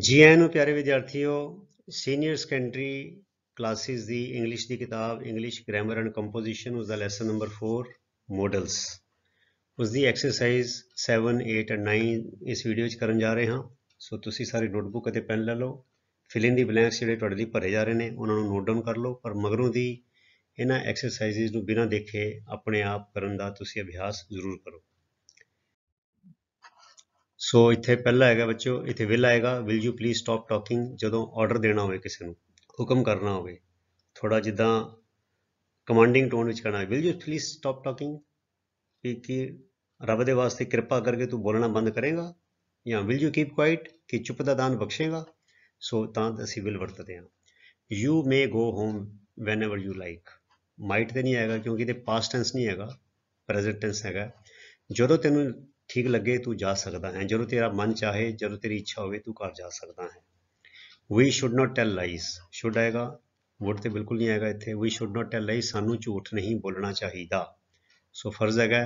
ਜੀ ਆਇਆਂ ਨੂੰ ਪਿਆਰੇ ਵਿਦਿਆਰਥੀਓ ਸੀਨੀਅਰ ਸੈਕੰਡਰੀ ਕਲਾਸਿਸ ਦੀ ਇੰਗਲਿਸ਼ ਦੀ ਕਿਤਾਬ ਇੰਗਲਿਸ਼ ਗ੍ਰਾਮਰ ਐਂਡ ਕੰਪੋਜੀਸ਼ਨ ਉਸ ਦਾ ਲੈਸਨ ਨੰਬਰ 4 ਮੋਡਲਸ ਉਸ ਦੀ ਐਕਸਰਸਾਈਜ਼ 7 8 ਐਂਡ 9 ਇਸ ਵੀਡੀਓ ਵਿੱਚ ਕਰਨ ਜਾ ਰਹੇ ਹਾਂ ਸੋ ਤੁਸੀਂ ਸਾਰੇ ਨੋਟਬੁੱਕ ਅਤੇ ਪੈਨ ਲੈ ਲਓ ਫਿਲ ਇਨ ਦੀ ਬਲੈਂਕਸ ਜਿਹੜੇ ਤੁਹਾਡੇ ਲਈ ਭਰੇ ਜਾ ਰਹੇ ਨੇ ਉਹਨਾਂ ਨੂੰ ਨੋਟ ਡਾਊਨ ਕਰ ਲਓ ਪਰ ਮਗਰੋਂ ਦੀ ਇਹਨਾਂ ਐਕਸਰਸਾਈਜ਼ਸ ਨੂੰ ਬਿਨਾਂ ਦੇਖੇ ਆਪਣੇ ਆਪ ਕਰਨ ਦਾ ਤੁਸੀਂ ਅਭਿਆਸ ਜ਼ਰੂਰ ਕਰੋ ਸੋ ਇੱਥੇ ਪਹਿਲਾ ਹੈਗਾ ਬੱਚਿਓ ਇੱਥੇ ਵਿਲ ਆਏਗਾ will you please stop talking ਜਦੋਂ ਆਰਡਰ ਦੇਣਾ ਹੋਵੇ ਕਿਸੇ ਨੂੰ ਹੁਕਮ ਕਰਨਾ ਹੋਵੇ ਥੋੜਾ ਜਿੱਦਾਂ ਕਮਾਂਡਿੰਗ ਟੋਨ ਵਿੱਚ ਕਰਨਾ will you please stop talking ਕਿ ਕਿ ਰੱਬ ਦੇ ਵਾਸਤੇ ਕਿਰਪਾ ਕਰਕੇ ਤੂੰ ਬੋਲਣਾ ਬੰਦ ਕਰੇਗਾ ਜਾਂ ਵਿਲ ਯੂ ਕੀਪ ਕੁਆਇਟ ਕਿ ਚੁੱਪ ਦਾ ਦਾਨ ਬਖਸ਼ੇਗਾ ਸੋ ਤਾਂ ਅਸੀਂ ਵਿਲ ਵਰਤਦੇ ਹਾਂ you may go home whenever you like might ਤੇ ਨਹੀਂ ਆਏਗਾ ਕਿਉਂਕਿ ਤੇ ਪਾਸਟ ਟੈਂਸ ਨਹੀਂ ਹੈਗਾ ਪ੍ਰੈਜ਼ੈਂਟ ਟੈਂਸ ਹੈਗਾ ਜਦੋਂ ਤੈਨੂੰ ਠੀਕ ਲੱਗੇ ਤੂੰ ਜਾ ਸਕਦਾ ਹੈ ਜਦੋਂ ਤੇਰਾ ਮਨ ਚਾਹੇ ਜਦੋਂ ਤੇਰੀ ਇੱਛਾ ਹੋਵੇ ਤੂੰ ਘਰ ਜਾ ਸਕਦਾ ਹੈ we should not tell lies should ਆਏਗਾ ਵੁੱਡ ਤੇ ਬਿਲਕੁਲ ਨਹੀਂ ਆਏਗਾ ਇੱਥੇ ਵੀ ਸ਼ੁੱਡ ਨਾਟ ਟੈਲ ਲਾਈਸ ਸਾਨੂੰ ਝੂਠ ਨਹੀਂ ਬੋਲਣਾ ਚਾਹੀਦਾ ਸੋ ਫਰਜ਼ ਹੈਗਾ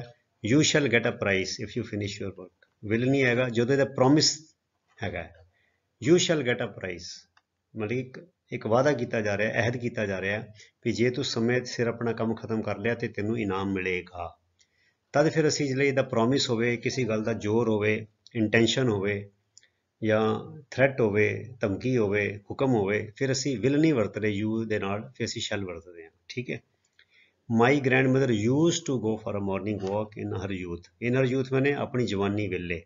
you shall get a prize if you finish your work will ਨਹੀਂ ਆਏਗਾ ਜਦੋਂ ਇਹਦਾ ਪ੍ਰੋਮਿਸ ਹੈਗਾ you shall get a prize ਮਲਿਕ ਇੱਕ ਵਾਅਦਾ ਕੀਤਾ ਜਾ ਰਿਹਾ ਹੈ ਅਹਿਦ ਕੀਤਾ ਜਾ ਰਿਹਾ ਹੈ ਕਿ ਜੇ ਤੂੰ ਸਮੇਂ ਸਿਰ ਆਪਣਾ ਕੰਮ ਖਤਮ ਕਰ ਲਿਆ ਤੇ ਤੈਨੂੰ ਇਨਾਮ ਮਿਲੇਗਾ ਤਦ ਫਿਰ ਅਸੀਂ ਜਿਹੜੇ ਇਹਦਾ ਪ੍ਰੋਮਿਸ ਹੋਵੇ ਕਿਸੇ ਗੱਲ ਦਾ ਜ਼ੋਰ ਹੋਵੇ ਇੰਟੈਂਸ਼ਨ ਹੋਵੇ ਜਾਂ ਥ੍ਰੈਟ ਹੋਵੇ ਧਮਕੀ ਹੋਵੇ ਹੁਕਮ ਹੋਵੇ ਫਿਰ ਅਸੀਂ ਵਿਲ ਨਹੀਂ ਵਰਤਦੇ ਯੂ ਦੇ ਨਾਲ ਫਿਰ ਅਸੀਂ ਸ਼ੈਲ ਵਰਤਦੇ ਹਾਂ ਠੀਕ ਹੈ my grandmother used to go for a morning walk in her youth in her youth ਮੈਨੇ ਆਪਣੀ ਜਵਾਨੀ ਵੇਲੇ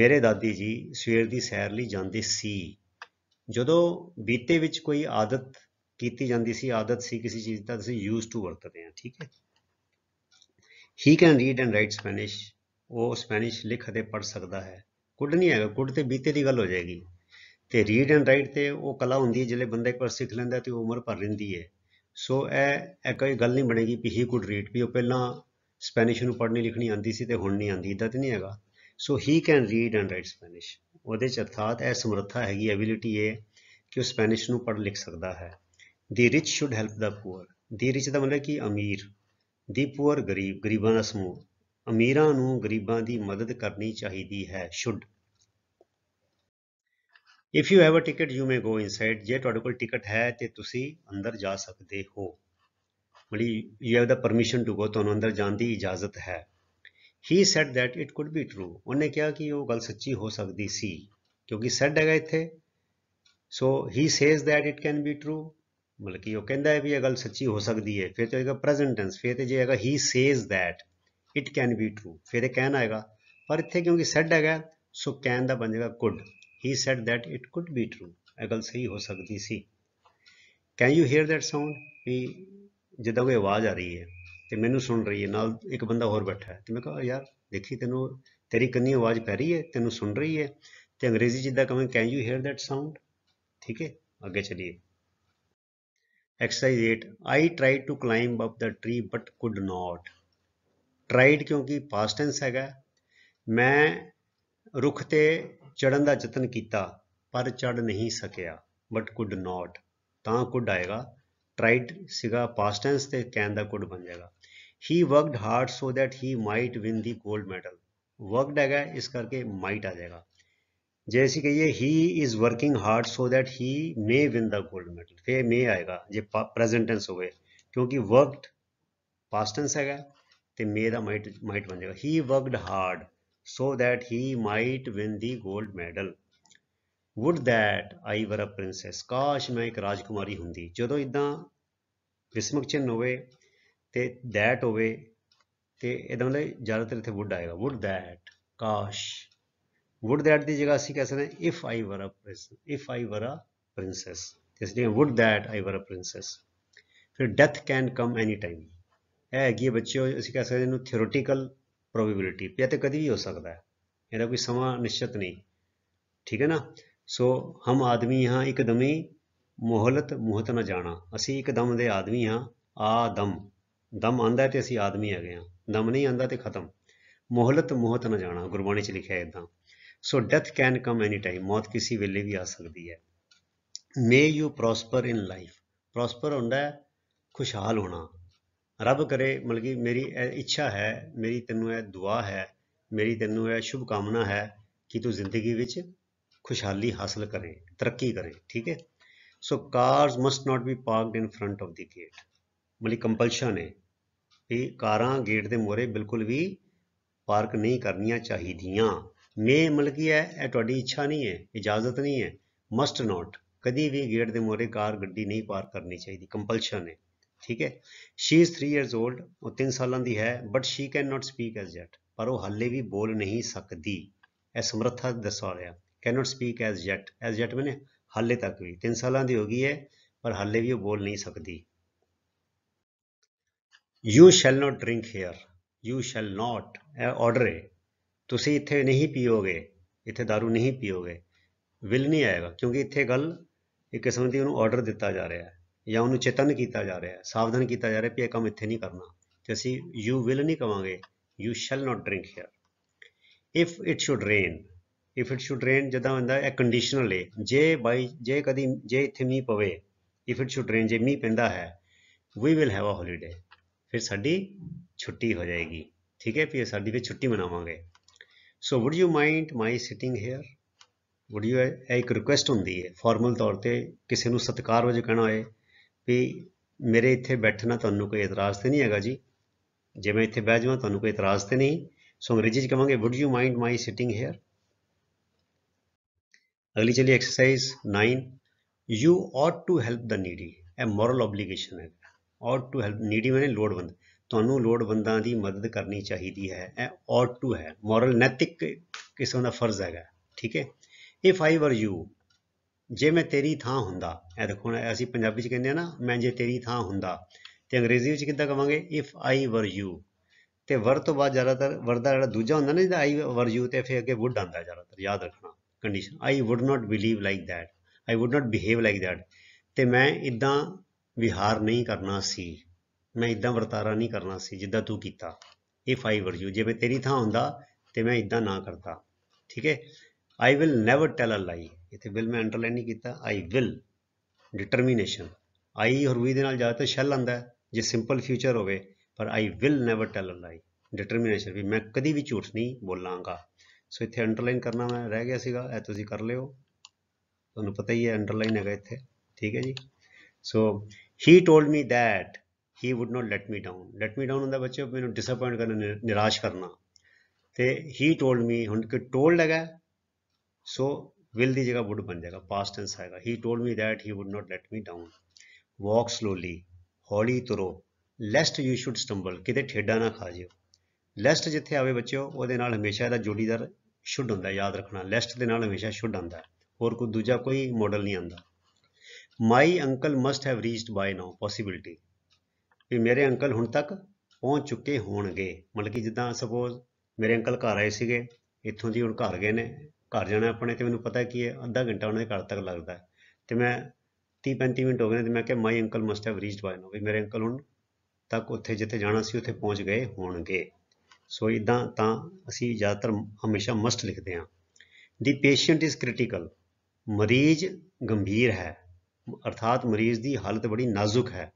ਮੇਰੇ ਦਾਦੀ ਜੀ ਸਵੇਰ ਦੀ ਸੈਰ ਲਈ ਜਾਂਦੇ ਸੀ ਜਦੋਂ ਬੀਤੇ ਵਿੱਚ ਕੋਈ ਆਦਤ ਕੀਤੀ ਜਾਂਦੀ ਸੀ ਆਦਤ ਸੀ ਕਿਸੇ ਚੀਜ਼ ਦਾ ਤੁਸੀਂ ਯੂਜ਼ ਟੂ ਵਰਤਦੇ ਹਾਂ ਠੀਕ ਹੈ he can read and write Spanish ਉਹ ਸਪੈਨਿਸ਼ ਲਿਖ ਅਤੇ ਪੜ੍ਹ ਸਕਦਾ ਹੈ ਕੁੱਡ ਨਹੀਂ ਹੈਗਾ ਕੁੱਡ ਤੇ ਬੀਤੇ ਦੀ ਗੱਲ ਹੋ ਜਾਏਗੀ ਤੇ ਰੀਡ ਐਂਡ ਰਾਈਟ ਤੇ ਉਹ ਕਲਾ ਹੁੰਦੀ ਹੈ ਜਿਹੜੇ ਬੰਦੇ ਇੱਕ ਵਾਰ ਸਿੱਖ ਲੈਂਦਾ ਤੇ ਉਮਰ ਭਰ ਰਹਿੰਦੀ ਹੈ ਸੋ ਇਹ ਇਹ ਕੋਈ ਗੱਲ ਨਹੀਂ ਬਣੇਗੀ ਕਿ ਹੀ ਕੁੱਡ ਰੀਡ ਵੀ ਉਹ ਪਹਿਲਾਂ ਸਪੈਨਿਸ਼ ਨੂੰ ਪੜ੍ਹਨੀ ਲਿਖਣੀ ਆਂਦੀ ਸੀ ਤੇ ਹੁਣ ਨਹੀਂ ਆਂਦੀ ਇਦਾਂ ਤੇ ਨਹੀਂ ਹੈਗਾ so he can read and write Spanish ਉਹਦੇ ਚ ਅਰਥਾਤ ਇਹ ਸਮਰੱਥਾ ਹੈਗੀ ਐਬਿਲਿਟੀ ਹੈ ਕਿ ਉਹ ਸਪੈਨਿਸ਼ ਨੂੰ ਪੜ੍ਹ ਲਿਖ ਸਕਦਾ ਹੈ the rich should help the poor the rich ਦਾ ਮਤਲਬ ਕਿ ਅਮੀਰ ਦੀ ਪੂਰ ਗਰੀਬ ਗਰੀਬਾਂ ਦਾ ਸਮੂਹ ਅਮੀਰਾਂ ਨੂੰ ਗਰੀਬਾਂ ਦੀ ਮਦਦ ਕਰਨੀ ਚਾਹੀਦੀ ਹੈ should if you have a ticket you may go inside ਜੇ ਤੁਹਾਡੇ ਕੋਲ ਟਿਕਟ ਹੈ ਤੇ ਤੁਸੀਂ ਅੰਦਰ ਜਾ ਸਕਦੇ ਹੋ ਮਲੀ you have the permission to go ਤੁਹਾਨੂੰ ਅੰਦਰ ਜਾਣ ਦੀ ਇਜਾਜ਼ਤ ਹੈ he said that it could be true ਉਹਨੇ ਕਿਹਾ ਕਿ ਉਹ ਗੱਲ ਸੱਚੀ ਹੋ ਸਕਦੀ ਸੀ ਕਿਉਂਕਿ ਸੈਡ ਹੈਗਾ ਇੱਥੇ so he says that it can be true ਮਤਲਬ ਕਿ ਉਹ ਕਹਿੰਦਾ ਹੈ ਵੀ ਇਹ ਗੱਲ ਸੱਚੀ ਹੋ ਸਕਦੀ ਹੈ ਫਿਰ ਤੇ ਹੋਏਗਾ ਪ੍ਰੈਜ਼ੈਂਟ ਟੈਂਸ ਫਿਰ ਤੇ ਜੇ ਹੈਗਾ he says that it can be true ਫਿਰ ਇਹ ਕਹਿਣਾ ਹੈਗਾ ਪਰ ਇੱਥੇ ਕਿਉਂਕਿ ਸੈਡ ਹੈਗਾ ਸੋ ਕੈਨ ਦਾ ਬਣ ਜਾਏਗਾ could he said that it could be true ਇਹ ਗੱਲ ਸਹੀ ਹੋ ਸਕਦੀ ਸੀ can you hear that sound ਵੀ ਜਿੱਦਾਂ ਕੋਈ ਆਵਾਜ਼ ਆ ਰਹੀ ਹੈ ਤੇ ਮੈਨੂੰ ਸੁਣ ਰਹੀ ਹੈ ਨਾਲ ਇੱਕ ਬੰਦਾ ਹੋਰ ਬੈਠਾ ਹੈ ਤੇ ਮੈਂ ਕਹਾ ਯਾਰ ਦੇਖੀ ਤੈਨੂੰ ਤੇਰੀ ਕੰਨੀ ਆਵਾਜ਼ ਪੈ ਰਹੀ ਹੈ ਤੈਨੂੰ ਸੁਣ ਰਹੀ ਹੈ ਤੇ ਅੰਗਰੇਜ਼ੀ ਜਿੱਦਾਂ ਕਹਿੰਦੇ can you hear that sound ਠੀਕ ਹੈ ਅੱਗੇ ਚਲੀਏ exercise 8 I tried to climb up the tree but could not tried ਕਿਉਂਕਿ ਪਾਸਟ ਟੈਂਸ ਹੈਗਾ ਮੈਂ ਰੁੱਖ ਤੇ ਚੜਨ ਦਾ ਯਤਨ ਕੀਤਾ ਪਰ ਚੜ ਨਹੀਂ ਸਕਿਆ but could not ਤਾਂ could ਆਏਗਾ tried ਸੀਗਾ ਪਾਸਟ ਟੈਂਸ ਤੇ can ਦਾ could ਬਣ ਜਾਏਗਾ he worked hard so that he might win the gold medal worked ਹੈਗਾ ਇਸ ਕਰਕੇ might ਆ ਜਾਏਗਾ ਜੇ ਅਸੀਂ ਕਹੀਏ he is working hard so that he may win the 골ਡ ਮੈਡਲ ਫੇ ਮੇ ਆਏਗਾ ਜੇ ਪ੍ਰੈਜ਼ੈਂਟ ਟੈਂਸ ਹੋਵੇ ਕਿਉਂਕਿ ਵਰਕਡ ਪਾਸਟ ਟੈਂਸ ਹੈਗਾ ਤੇ ਮੇ ਦਾ ਮਾਈਟ ਮਾਈਟ ਬਣ ਜਾਏਗਾ he worked hard so that he might win the 골ਡ medal wood that I were a princess ਕਾਸ਼ ਮੈਂ ਇੱਕ ਰਾਜਕੁਮਾਰੀ ਹੁੰਦੀ ਜਦੋਂ ਇਦਾਂ ਵਿਸਮਕ ਚਿੰਨ ਹੋਵੇ ਤੇ ਥੈਟ ਹੋਵੇ ਤੇ ਇਹਦਾ ਮਤਲਬ ਜ਼ਿਆਦਾਤਰ ਇੱਥੇ ਵੁੱਡ ਆਏਗਾ ਵੁੱਡ ਥੈਟ ਕਾਸ਼ ਵੁੱਡ ਦੈਟ ਦੀ ਜਗ੍ਹਾ ਅਸੀਂ ਕਹਿ ਸਕਦੇ if I were a Prince if I were a princess ਇਸ ਲਈ wood that I were a princess ਫਿਰ death can come any time ਇਹ ਹੈਗੀ ਬੱਚਿਓ ਅਸੀਂ ਕਹਿ ਸਕਦੇ ਇਹਨੂੰ ਥਿਓਰੀਟੀਕਲ ਪ੍ਰੋਬੇਬਿਲਿਟੀ ਪਿਆ ਤੇ ਕਦੀ ਵੀ ਹੋ ਸਕਦਾ ਹੈ ਇਹਦਾ ਕੋਈ ਸਮਾਂ ਨਿਸ਼ਚਿਤ ਨਹੀਂ ਠੀਕ ਹੈ ਨਾ ਸੋ ਹਮ ਆਦਮੀ ਹਾਂ ਇੱਕਦਮ ਹੀ ਮੋਹਲਤ ਮੋਹਤ ਨਾ ਜਾਣਾ ਅਸੀਂ ਇੱਕਦਮ ਦੇ ਆਦਮੀ ਹਾਂ ਆਦਮ ਦਮ ਆਂਦਾ ਤੇ ਅਸੀਂ ਆਦਮੀ ਆ ਗਏ ਹਾਂ ਦਮ ਨਹੀਂ ਆਂਦਾ ਤੇ ਖਤਮ ਮੋਹਲਤ ਮੋਹਤ ਨਾ ਜਾਣਾ ਗੁਰਬਾਣੀ ਚ ਲਿਖਿਆ ਇਦਾਂ so death can come any time ਮੌਤ ਕਿਸੇ ਵੇਲੇ ਵੀ ਆ ਸਕਦੀ ਹੈ may you prosper in life prosper ਹੁੰਦਾ ਹੈ ਖੁਸ਼ਹਾਲ ਹੋਣਾ ਰੱਬ ਕਰੇ ਮਲਕੀ ਮੇਰੀ ਇਹ ਇੱਛਾ ਹੈ ਮੇਰੀ ਤੈਨੂੰ ਇਹ ਦੁਆ ਹੈ ਮੇਰੀ ਤੈਨੂੰ ਇਹ ਸ਼ੁਭ ਕਾਮਨਾ ਹੈ ਕਿ ਤੂੰ ਜ਼ਿੰਦਗੀ ਵਿੱਚ ਖੁਸ਼ਹਾਲੀ ਹਾਸਲ ਕਰੇ ਤਰੱਕੀ ਕਰੇ ਠੀਕ ਹੈ so cars must not be parked in front of the gate ਮਲੀ ਕੰਪਲਸ਼ਨ ਹੈ ਵੀ ਕਾਰਾਂ ਗੇਟ ਦੇ ਮੋਰੇ ਬਿਲਕੁਲ ਵੀ ਪਾਰਕ ਨਹੀਂ ਕਰਨੀਆਂ ਚਾਹੀਦੀਆਂ ਮੇ ਮਲਕੀ ਹੈ ਇਹ ਤੁਹਾਡੀ ਇੱਛਾ ਨਹੀਂ ਹੈ ਇਜਾਜ਼ਤ ਨਹੀਂ ਹੈ ਮਸਟ ਨਾਟ ਕਦੀ ਵੀ ਗੇਟ ਦੇ ਮੋਰੇ ਕਾਰ ਗੱਡੀ ਨਹੀਂ ਪਾਰ ਕਰਨੀ ਚਾਹੀਦੀ ਕੰਪਲਸ਼ਨ ਹੈ ਠੀਕ ਹੈ ਸ਼ੀ ਇਜ਼ 3 ਇਅਰਸ 올ਡ ਉਹ 3 ਸਾਲਾਂ ਦੀ ਹੈ but she can not speak as yet ਪਰ ਉਹ ਹੱਲੇ ਵੀ ਬੋਲ ਨਹੀਂ ਸਕਦੀ ਇਹ ਸਮਰੱਥਾ ਦੱਸਾ ਰਿਹਾ can not speak as yet as yet ਮੈਨੇ ਹੱਲੇ ਤੱਕ ਵੀ 3 ਸਾਲਾਂ ਦੀ ਹੋ ਗਈ ਹੈ ਪਰ ਹੱਲੇ ਵੀ ਉਹ ਬੋਲ ਨਹੀਂ ਸਕਦੀ you shall not drink here you shall not ਇਹ ਆਰਡਰ ਹੈ ਤੁਸੀਂ ਇੱਥੇ ਨਹੀਂ ਪੀਓਗੇ ਇੱਥੇ दारू ਨਹੀਂ ਪੀਓਗੇ ਵਿਲ ਨਹੀਂ ਆਏਗਾ ਕਿਉਂਕਿ ਇੱਥੇ ਗੱਲ ਇੱਕ ਕਿਸਮ ਦੀ ਉਹਨੂੰ ਆਰਡਰ ਦਿੱਤਾ ਜਾ ਰਿਹਾ ਹੈ ਜਾਂ ਉਹਨੂੰ ਚੇਤਨ ਕੀਤਾ ਜਾ ਰਿਹਾ ਹੈ ਸਾਵਧਾਨ ਕੀਤਾ ਜਾ ਰਿਹਾ ਹੈ ਕਿ ਇਹ ਕੰਮ ਇੱਥੇ ਨਹੀਂ ਕਰਨਾ ਤੇ ਅਸੀਂ ਯੂ ਵਿਲ ਨਹੀਂ ਕਵਾਂਗੇ you shall not drink here if it should rain if it should rain ਜਦਾਂ ਹੁੰਦਾ ਇਹ ਕੰਡੀਸ਼ਨਲ ਹੈ ਜੇ ਬਾਈ ਜੇ ਕਦੀ ਜੇ ਇੱਥੇ ਮੀਂਹ ਪਵੇ ਇਫ ਇਟ ਸ਼ੁਡ ਰੇਨ ਜੇ ਮੀਂਹ ਪੈਂਦਾ ਹੈ we will have a holiday ਫਿਰ ਸਾਡੀ ਛੁੱਟੀ ਹੋ ਜਾਏਗੀ ਠੀਕ ਹੈ ਫਿਰ ਸਾਡੀ ਵੀ ਛੁੱਟੀ ਮਨਾਵਾਂਗੇ so would you mind my sitting here would you ਇਹ ਇੱਕ ਰਿਕੁਐਸਟ ਹੁੰਦੀ ਹੈ ਫਾਰਮਲ ਤੌਰ ਤੇ ਕਿਸੇ ਨੂੰ ਸਤਿਕਾਰ ਵਜੋਂ ਕਹਿਣਾ ਹੋਏ ਵੀ ਮੇਰੇ ਇੱਥੇ ਬੈਠਣਾ ਤੁਹਾਨੂੰ ਕੋਈ ਇਤਰਾਜ਼ ਤੇ ਨਹੀਂ ਹੈਗਾ ਜੀ ਜੇ ਮੈਂ ਇੱਥੇ ਬਹਿ ਜਾਵਾਂ ਤੁਹਾਨੂੰ ਕੋਈ ਇਤਰਾਜ਼ ਤੇ ਨਹੀਂ ਸੋ ਅੰਗਰੇਜ਼ੀ ਚ ਕਹਾਂਗੇ would you mind my sitting here ਅਗਲੀ ਚਲੀ exercise 9 you ought to help the needy a moral obligation ਹੈ ਆਟ ਟੂ ਹੈਲਪ ਨੀਡੀ ਮੈਨੇ ਲੋੜਵੰਦ ਤੁਹਾਨੂੰ ਲੋੜਵੰਦਾਂ ਦੀ ਮਦਦ ਕਰਨੀ ਚਾਹੀਦੀ ਹੈ ਇਹ ਔਟ ਟੂ ਹੈ ਮੋਰਲ ਨੈਤਿਕ ਕਿਸੇ ਦਾ ਫਰਜ਼ ਹੈਗਾ ਠੀਕ ਹੈ ਇਫ ਆਈ ਵਰ ਯੂ ਜੇ ਮੈਂ ਤੇਰੀ ਥਾਂ ਹੁੰਦਾ ਇਹ ਦੇਖੋ ਨਾ ਅਸੀਂ ਪੰਜਾਬੀ ਚ ਕਹਿੰਦੇ ਆ ਨਾ ਮੈਂ ਜੇ ਤੇਰੀ ਥਾਂ ਹੁੰਦਾ ਤੇ ਅੰਗਰੇਜ਼ੀ ਵਿੱਚ ਕਿੱਦਾਂ ਕਵਾਂਗੇ ਇਫ ਆਈ ਵਰ ਯੂ ਤੇ ਵਰ ਤੋਂ ਬਾਅਦ ਜ਼ਿਆਦਾਤਰ ਵਰ ਦਾ ਜਿਹੜਾ ਦੂਜਾ ਹੁੰਦਾ ਨਾ ਜਿਹਦਾ ਆਈ ਵਰ ਯੂ ਤੇ ਫਿਰ ਅੱਗੇ ਵੁੱਡ ਆਂਦਾ ਜ਼ਿਆਦਾਤਰ ਯਾਦ ਰੱਖਣਾ condition I would not believe like that I would not behave like that ਤੇ ਮੈਂ ਇਦਾਂ ਵਿਹਾਰ ਨਹੀਂ ਕਰਨਾ ਸੀ ਮੈਂ ਇਦਾਂ ਵਰਤਾਰਾ ਨਹੀਂ ਕਰਨਾ ਸੀ ਜਿੱਦਾਂ ਤੂੰ ਕੀਤਾ ਇਫ ਆਈ ਵਰ ਯੂ ਜੇ ਮੈਂ ਤੇਰੀ ਥਾਂ ਹੁੰਦਾ ਤੇ ਮੈਂ ਇਦਾਂ ਨਾ ਕਰਦਾ ਠੀਕ ਹੈ ਆਈ ਵਿਲ ਨੈਵਰ ਟੈਲ ਅ ਲਾਈ ਇੱਥੇ ਵਿਲ ਮੈਂ ਅੰਡਰਲਾਈਨ ਨਹੀਂ ਕੀਤਾ ਆਈ ਵਿਲ ਡਿਟਰਮੀਨੇਸ਼ਨ ਆਈ ਹਰ ਵੀ ਦੇ ਨਾਲ ਜ਼ਿਆਦਾਤਰ ਸ਼ੈਲ ਆਂਦਾ ਜੇ ਸਿੰਪਲ ਫਿਊਚਰ ਹੋਵੇ ਪਰ ਆਈ ਵਿਲ ਨੈਵਰ ਟੈਲ ਅ ਲਾਈ ਡਿਟਰਮੀਨੇਸ਼ਨ ਵੀ ਮੈਂ ਕਦੀ ਵੀ ਝੂਠ ਨਹੀਂ ਬੋਲਾਂਗਾ ਸੋ ਇੱਥੇ ਅੰਡਰਲਾਈਨ ਕਰਨਾ ਮੈਂ ਰਹਿ ਗਿਆ ਸੀਗਾ ਇਹ ਤੁਸੀਂ ਕਰ ਲਿਓ ਤੁਹਾਨੂੰ ਪਤਾ ਹੀ ਹੈ ਅੰਡਰਲਾਈਨ ਹੈਗਾ ਇੱਥੇ ਠੀਕ ਹੈ ਜੀ so he told me that he would not let me down let me down ਹੁੰਦਾ ਬੱਚੇ ਮੈਨੂੰ ਡਿਸਪਾਇੰਟ ਕਰਨਾ ਨਿਰਾਸ਼ ਕਰਨਾ ਤੇ ਹੀ ਟੋਲਡ ਮੀ ਹੁਣ ਕਿ ਟੋਲਡ ਹੈਗਾ ਸੋ ਵਿਲ ਦੀ ਜਗ੍ਹਾ ਵੁੱਡ ਬਣ ਜਾਏਗਾ ਪਾਸਟ ਟੈਂਸ ਆਏਗਾ he told me that he would not let me down walk slowly ਹੌਲੀ ਤੁਰੋ ਲੈਸਟ ਯੂ ਸ਼ੁੱਡ ਸਟੰਬਲ ਕਿਤੇ ਠੇਡਾ ਨਾ ਖਾ ਜਿਓ ਲੈਸਟ ਜਿੱਥੇ ਆਵੇ ਬੱਚਿਓ ਉਹਦੇ ਨਾਲ ਹਮੇਸ਼ਾ ਇਹਦਾ ਜੋੜੀਦਾਰ ਸ਼ੁੱਡ ਹੁੰਦਾ ਯਾਦ ਰੱਖਣਾ ਲੈਸਟ ਦੇ ਨਾਲ ਹਮੇਸ਼ਾ ਸ਼ੁੱਡ ਆਉਂਦਾ ਹੋਰ ਕੋਈ ਦੂਜਾ ਕੋਈ ਮਾਡਲ ਨਹੀਂ ਆਂਦਾ my uncle must have reached by now possibility ਵੀ ਮੇਰੇ ਅੰਕਲ ਹੁਣ ਤੱਕ ਪਹੁੰਚ ਚੁੱਕੇ ਹੋਣਗੇ ਮਤਲਬ ਕਿ ਜਿੱਦਾਂ ਸਪੋਜ਼ ਮੇਰੇ ਅੰਕਲ ਘਰ ਆਏ ਸੀਗੇ ਇੱਥੋਂ ਦੀ ਹੁਣ ਘਰ ਗਏ ਨੇ ਘਰ ਜਾਣਾ ਆਪਣੇ ਤੇ ਮੈਨੂੰ ਪਤਾ ਕੀ ਹੈ ਅੱਧਾ ਘੰਟਾ ਉਹਨਾਂ ਦੇ ਘਰ ਤੱਕ ਲੱਗਦਾ ਤੇ ਮੈਂ 30 35 ਮਿੰਟ ਹੋ ਗਏ ਨੇ ਤੇ ਮੈਂ ਕਿਹਾ my uncle must have reached by now ਵੀ ਮੇਰੇ ਅੰਕਲ ਹੁਣ ਤੱਕ ਉੱਥੇ ਜਿੱਥੇ ਜਾਣਾ ਸੀ ਉੱਥੇ ਪਹੁੰਚ ਗਏ ਹੋਣਗੇ ਸੋ ਇਦਾਂ ਤਾਂ ਅਸੀਂ ਜ਼ਿਆਦਾਤਰ ਹਮੇਸ਼ਾ ਮਸਟ ਲਿਖਦੇ ਹਾਂ ਦੀ ਪੇਸ਼ੈਂਟ ਇਜ਼ ਕ੍ਰਿਟੀਕਲ ਮਰੀਜ਼ ਗੰਭੀਰ ਹੈ ਅਰਥਾਤ ਮਰੀਜ਼ ਦੀ ਹਾਲਤ ਬੜੀ ਨਾਜ਼ੁਕ ਹੈ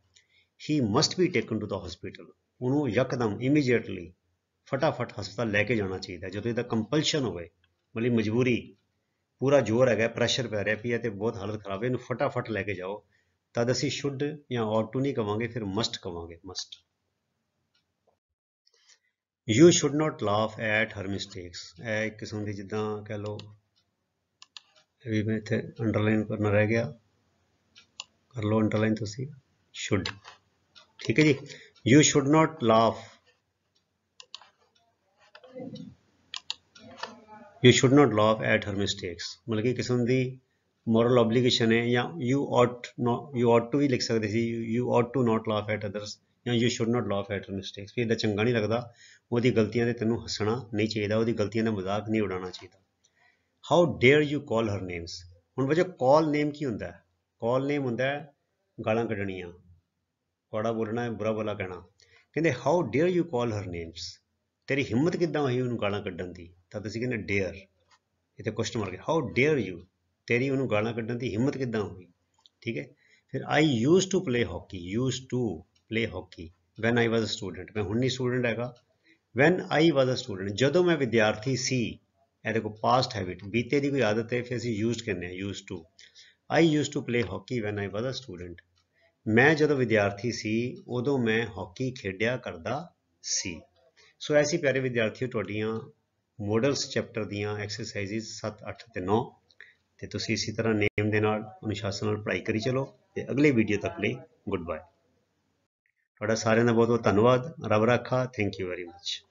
he must be taken to the hospital ਉਹਨੂੰ ਯਕਦਮ ਇਮੀਡੀਏਟਲੀ ਫਟਾਫਟ ਹਸਪਤਾਲ ਲੈ ਕੇ ਜਾਣਾ ਚਾਹੀਦਾ ਜਦੋਂ ਇਹਦਾ ਕੰਪਲਸ਼ਨ ਹੋਵੇ ਮਤਲਬ ਮਜਬੂਰੀ ਪੂਰਾ ਜ਼ੋਰ ਹੈਗਾ ਪ੍ਰੈਸ਼ਰ ਪੈ ਰਿਹਾ ਪਿਆ ਤੇ ਬਹੁਤ ਹਾਲਤ ਖਰਾਬ ਹੈ ਇਹਨੂੰ ਫਟਾਫਟ ਲੈ ਕੇ ਜਾਓ ਤਦ ਅਸੀਂ ਸ਼ੁੱਡ ਜਾਂ ਔਟ ਟੂ ਨਹੀਂ ਕਵਾਂਗੇ ਫਿਰ ਮਸਟ ਕਵਾਂਗੇ must you should not laugh at her mistakes ਇਹ ਇੱਕ ਕਿਸਮ ਦੀ ਜਿੱਦਾਂ ਕਹਿ ਲਓ ਵੀ ਮੈਂ ਇੱਥੇ ਅੰਡਰਲਾਈਨ ਕਰਨਾ ਰਹਿ ਗਿਆ ਕਰ ਲਓ ਅੰਡਰਲਾਈਨ ਤੁਸੀਂ ਸ਼ੁੱਡ ਠੀਕ ਹੈ ਜੀ you should not laugh you should not laugh at her mistakes ਮਤਲਬ ਕਿ ਕਿਸਮ ਦੀ ਮੋਰਲ ਆਬਲੀਗੇਸ਼ਨ ਹੈ ਜਾਂ you ought you ought to ਵੀ ਲਿਖ ਸਕਦੇ ਸੀ you ought to not laugh at others ਜਾਂ you should not laugh at her mistakes ਵੀ ਇਹਦਾ ਚੰਗਾ ਨਹੀਂ ਲੱਗਦਾ ਉਹਦੀ ਗਲਤੀਆਂ ਤੇ ਤੈਨੂੰ ਹੱਸਣਾ ਨਹੀਂ ਚਾਹੀਦਾ ਉਹਦੀ ਗਲਤੀਆਂ ਦਾ ਮਜ਼ਾਕ ਨਹੀਂ ਉਡਾਉਣਾ ਚਾਹੀਦਾ how dare you call her names ਹੁਣ ਵਜੇ ਕਾਲ ਨੇਮ ਕੀ ਹੁੰਦਾ ਕਾਲ ਨੇਮ ਹੁੰਦਾ ਗਾਲਾਂ ਕੱਢਣੀਆਂ ਕੌੜਾ ਬੋਲਣਾ ਹੈ ਬੁਰਾ ਬੋਲਾ ਕਹਿਣਾ ਕਹਿੰਦੇ how dare you call her names ਤੇਰੀ ਹਿੰਮਤ ਕਿੱਦਾਂ ਹੋਈ ਉਹਨੂੰ ਗਾਲਾਂ ਕੱਢਣ ਦੀ ਤਾਂ ਤੁਸੀਂ ਕਹਿੰਦੇ ਡੇਅਰ ਇਥੇ question mark how dare you ਤੇਰੀ ਉਹਨੂੰ ਗਾਲਾਂ ਕੱਢਣ ਦੀ ਹਿੰਮਤ ਕਿੱਦਾਂ ਹੋਈ ਠੀਕ ਹੈ ਫਿਰ I use to play hockey use to play hockey when I was a student ਮੈਂ ਹੁਣ ਨਹੀਂ ਸਟੂਡੈਂਟ ਹੈਗਾ van I was a student ਜਦੋਂ ਮੈਂ ਵਿਦਿਆਰਥੀ ਸੀ ਇਹ ਦੇਖੋ ਪਾਸਟ ਹੈਬਿਟ ਬੀਤੇ ਦੀ ਕੋਈ ਆਦਤ ਹੈ ਫਿਰ ਅਸੀਂ ਯੂਸਡ ਕਹਿੰਦੇ ਆ use to I use to play hockey when I was a student ਮੈਂ ਜਦੋਂ ਵਿਦਿਆਰਥੀ ਸੀ ਉਦੋਂ ਮੈਂ ਹਾਕੀ ਖੇਡਿਆ ਕਰਦਾ ਸੀ ਸੋ ਐਸੀ ਪਿਆਰੇ ਵਿਦਿਆਰਥੀਓ ਤੁਹਾਡੀਆਂ ਮੋਡਲਸ ਚੈਪਟਰ ਦੀਆਂ ਐਕਸਰਸਾਈਜ਼ 7 8 ਤੇ 9 ਤੇ ਤੁਸੀਂ ਇਸੇ ਤਰ੍ਹਾਂ ਨੇਮ ਦੇ ਨਾਲ ਅਨੁਸ਼ਾਸਨ ਨਾਲ ਪੜ੍ਹਾਈ ਕਰੀ ਚਲੋ ਤੇ ਅਗਲੇ ਵੀਡੀਓ ਤੱਕ ਲਈ ਗੁੱਡ ਬਾਏ ਤੁਹਾਡਾ ਸਾਰਿਆਂ ਦਾ ਬਹੁਤ ਬਹੁਤ ਧੰਨਵਾਦ ਰੱਬ ਰੱਖਾ ਥੈਂਕ ਯੂ ਵੈਰੀ ਮੱਚ